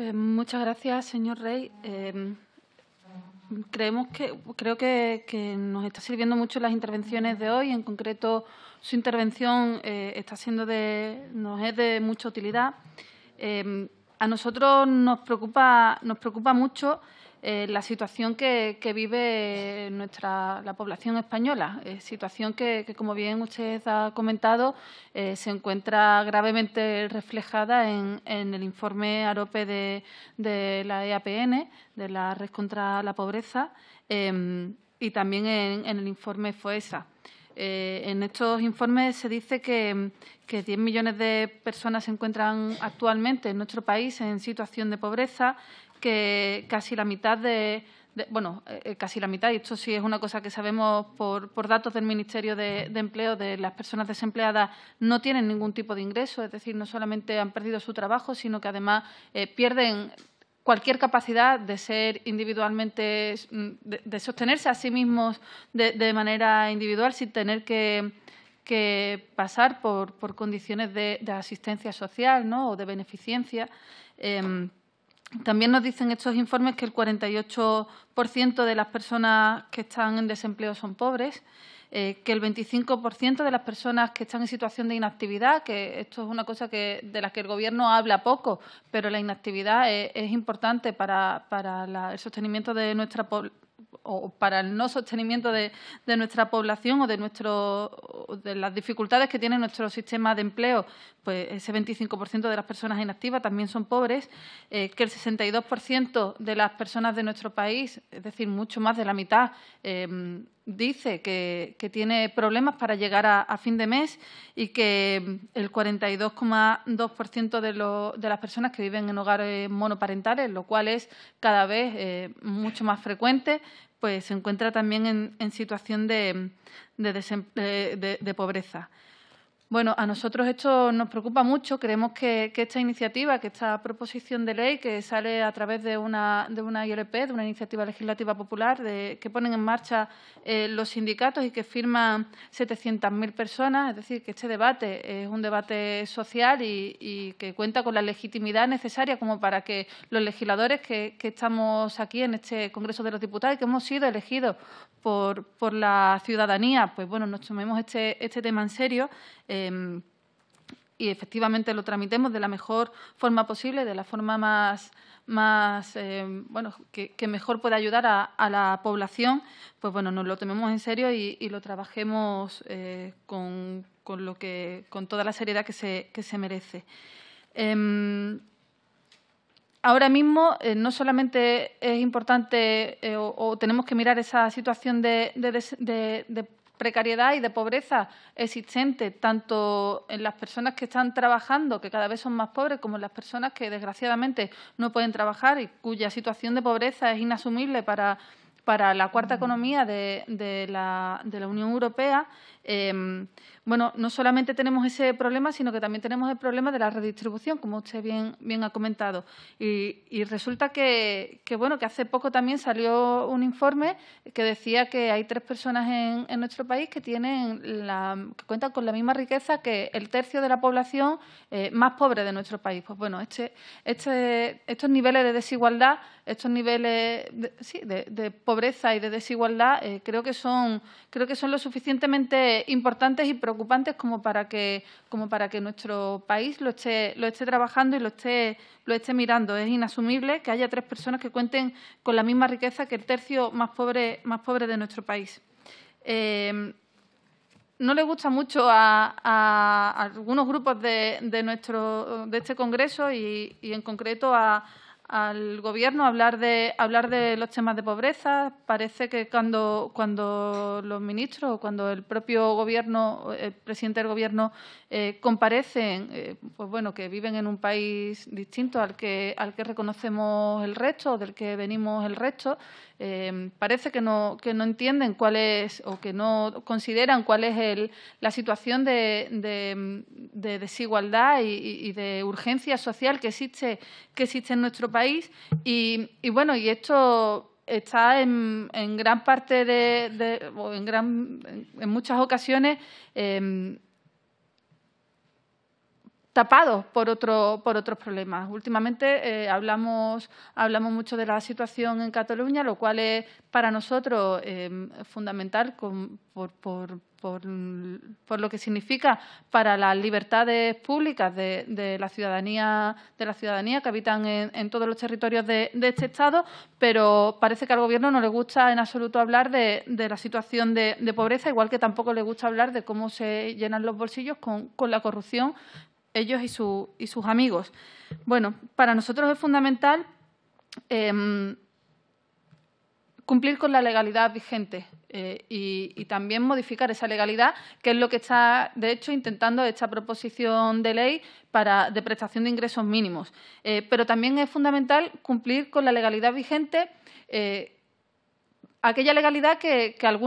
Pues muchas gracias, señor Rey. Em, creemos que, creo que, nos está sirviendo mucho las intervenciones de hoy. En concreto, su intervención eh, está siendo de, nos es de mucha utilidad. Em, a nosotros nos preocupa, mucho eh, la situación que, vive nuestra, la población española, eh, situación que, como bien usted ha comentado, eh, se encuentra gravemente reflejada en, el informe AROPE de, la EAPN, de la Red contra la Pobreza, em, y también en, en el informe FOESA. Eh, en estos informes se dice que, 10 millones de personas se encuentran actualmente en nuestro país en situación de pobreza, que casi la mitad de, bueno, eh, casi la mitad, y esto sí es una cosa que sabemos por, por datos del Ministerio de, Empleo, de las personas desempleadas no tienen ningún tipo de ingreso, es decir, no solamente han perdido su trabajo, sino que además eh, pierden cualquier capacidad de ser individualmente, de, sostenerse a sí mismos de, manera individual sin tener que, pasar por, condiciones de, asistencia social ¿no? o de beneficencia. Em, también nos dicen estos informes que el 48% de las personas que están en desempleo son pobres. Eh, que el 25% de las personas que están en situación de inactividad, que esto es una cosa que, de la que el Gobierno habla poco, pero la inactividad es, importante para, el sostenimiento de nuestra o para el no sostenimiento de, nuestra población o de, nuestro, de las dificultades que tiene nuestro sistema de empleo, pues ese 25% de las personas inactivas también son pobres, eh, que el 62% de las personas de nuestro país, es decir, mucho más de la mitad, eh, dice que, tiene problemas para llegar a, fin de mes y que el 42,2% de, de las personas que viven en hogares monoparentales, lo cual es cada vez eh, mucho más frecuente, pues se encuentra también en, situación de eh, pobreza. Bueno, a nosotros esto nos preocupa mucho. Creemos que, esta iniciativa, que esta proposición de ley que sale a través de una, de una ILP, de una iniciativa legislativa popular, que ponen en marcha eh, los sindicatos y que firman 700.000 personas, es decir, que este debate es un debate social y, que cuenta con la legitimidad necesaria como para que los legisladores que, estamos aquí en este Congreso de los Diputados y que hemos sido elegidos por, por la ciudadanía, pues bueno, nos tomemos este, este tema en serio. Eh, Em, y efectivamente lo tramitemos de la mejor forma posible, de la forma más, más em, bueno, que, mejor pueda ayudar a, la población, pues bueno, nos lo tomemos en serio y, lo trabajemos eh, con, con, lo que, con toda la seriedad que se, se merece. Em, ahora mismo eh, no solamente es importante eh, o, tenemos que mirar esa situación de, de, de precariedad y de pobreza existente, tanto en las personas que están trabajando, que cada vez son más pobres, como en las personas que desgraciadamente no pueden trabajar y cuya situación de pobreza es inasumible para, la cuarta economía de la Unión Europea Em, bueno, no solamente tenemos ese problema, sino que también tenemos el problema de la redistribución, como usted bien, bien ha comentado. Y, y resulta que, bueno, que hace poco también salió un informe que decía que hay tres personas en, nuestro país que tienen la, que cuentan con la misma riqueza que el tercio de la población eh, más pobre de nuestro país. Pues bueno, este, este, estos niveles de desigualdad, estos niveles de, de, pobreza y de desigualdad, eh, creo que son, creo que son lo suficientemente importantes y preocupantes como para que, nuestro país lo esté, trabajando y lo esté, mirando. Es inasumible que haya tres personas que cuenten con la misma riqueza que el tercio más pobre, de nuestro país. Eh, no le gusta mucho a, algunos grupos de, este Congreso y en concreto a, al gobierno hablar de hablar de los temas de pobreza. Parece que cuando, cuando los ministros o cuando el propio gobierno, el presidente del gobierno eh, comparecen, eh, pues bueno, que viven en un país distinto al que al que reconocemos el resto, del que venimos el resto, eh, parece que no que no entienden cuál es o que no consideran cuál es la situación de, desigualdad y, y, de urgencia social que existe que existe en nuestro país y, bueno, y esto está en, gran parte de, en, gran, en, muchas ocasiones em, tapado por, otro, por otros problemas. Últimamente eh, hablamos, hablamos mucho de la situación en Cataluña, lo cual es para nosotros em, fundamental por, por, lo que significa para las libertades públicas de, la ciudadanía de la ciudadanía que habitan en, todos los territorios de, este Estado, pero parece que al Gobierno no le gusta en absoluto hablar de, la situación de, pobreza, igual que tampoco le gusta hablar de cómo se llenan los bolsillos con, la corrupción ellos y, sus amigos. Bueno, para nosotros es fundamental em, cumplir con la legalidad vigente. Eh, y, también modificar esa legalidad, que es lo que está, de hecho, intentando esta proposición de ley para, de prestación de ingresos mínimos. Eh, pero también es fundamental cumplir con la legalidad vigente. Eh, aquella legalidad que, que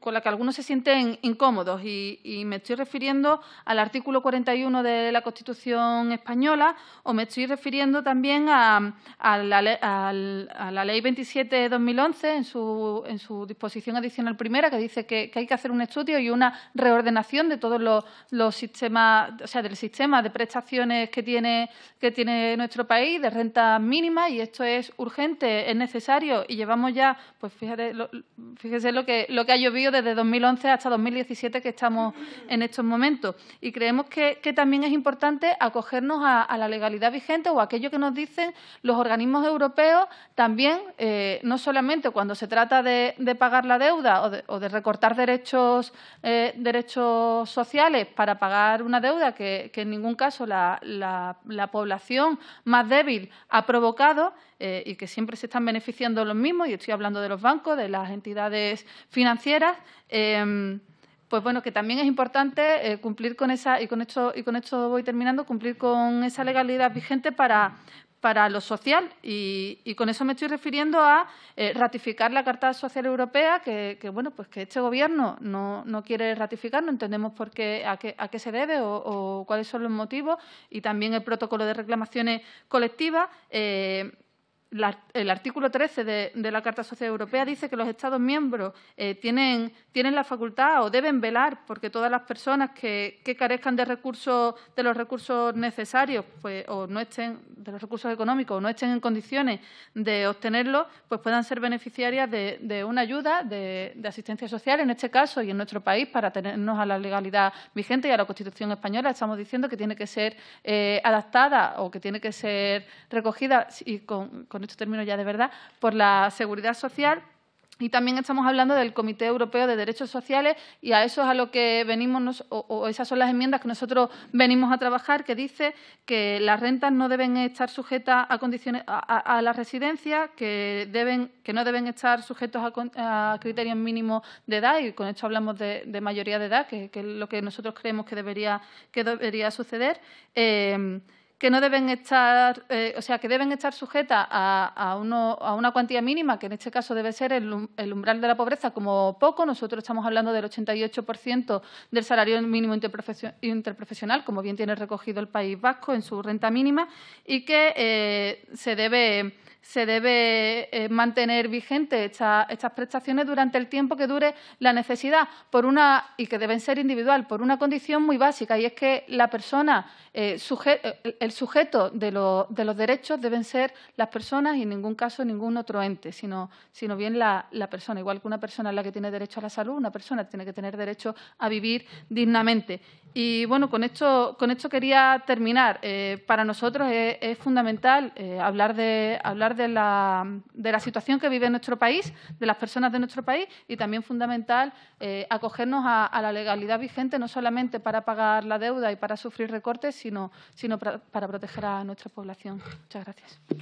con la que algunos se sienten incómodos. Y, me estoy refiriendo al artículo 41 de la Constitución española o me estoy refiriendo también a, la, Ley 27-2011 de en su, disposición adicional primera que dice que, hay que hacer un estudio y una reordenación de todos los, sistemas, o sea, del sistema de prestaciones que tiene, que tiene nuestro país, de renta mínima y esto es urgente, es necesario y llevamos ya, pues fíjate, fíjese lo que, lo que ha llovido desde 2011 hasta 2017 que estamos en estos momentos. Y creemos que, también es importante acogernos a, la legalidad vigente o aquello que nos dicen los organismos europeos también, eh, no solamente cuando se trata de, pagar la deuda o de, recortar derechos, eh, derechos sociales para pagar una deuda que, en ningún caso la, población más débil ha provocado eh, y que siempre se están beneficiando los mismos, y estoy hablando de los bancos, de las entidades financieras. Em, pues bueno, que también es importante eh, cumplir con esa, y con esto, y con esto voy terminando, cumplir con esa legalidad vigente para, para lo social. Y, con eso me estoy refiriendo a eh, ratificar la Carta Social Europea, que, bueno, pues que este Gobierno no, quiere ratificar, no entendemos por qué, a, qué, a qué se debe o, cuáles son los motivos, y también el protocolo de reclamaciones colectivas. Eh, el artículo 13 de, la Carta Social Europea dice que los Estados miembros eh, tienen, tienen, la facultad o deben velar porque todas las personas que, carezcan de recursos, de los recursos necesarios, pues, o no estén, de los recursos económicos, o no estén en condiciones de obtenerlos, pues puedan ser beneficiarias de, una ayuda de, asistencia social, en este caso y en nuestro país, para tenernos a la legalidad vigente y a la Constitución española. Estamos diciendo que tiene que ser eh, adaptada o que tiene que ser recogida y con con esto término ya de verdad, por la seguridad social y también estamos hablando del Comité Europeo de Derechos Sociales y a eso es a lo que venimos, o, esas son las enmiendas que nosotros venimos a trabajar, que dice que las rentas no deben estar sujetas a condiciones a, la residencia, que deben que no deben estar sujetos a, criterios mínimos de edad y con esto hablamos de, mayoría de edad, que, es lo que nosotros creemos que debería que debería suceder. Eh, que no deben estar, eh, o sea, que deben estar sujetas a, a, uno, a, una cuantía mínima, que en este caso debe ser el, umbral de la pobreza como poco. Nosotros estamos hablando del 88% del salario mínimo interprofesional, como bien tiene recogido el País Vasco en su renta mínima, y que eh, se debe se debe eh, mantener vigente estas prestaciones durante el tiempo que dure la necesidad por una y que deben ser individual por una condición muy básica y es que la persona eh, el sujeto de, los derechos deben ser las personas y en ningún caso ningún otro ente, sino, bien la, persona. Igual que una persona es la que tiene derecho a la salud, una persona tiene que tener derecho a vivir dignamente. Y bueno, con esto, con esto quería terminar. Eh, para nosotros es, fundamental eh, hablar, de, hablar de, la, de la situación que vive nuestro país, de las personas de nuestro país y también fundamental eh, acogernos a, la legalidad vigente, no solamente para pagar la deuda y para sufrir recortes, sino, sino para, para proteger a nuestra población. Muchas gracias.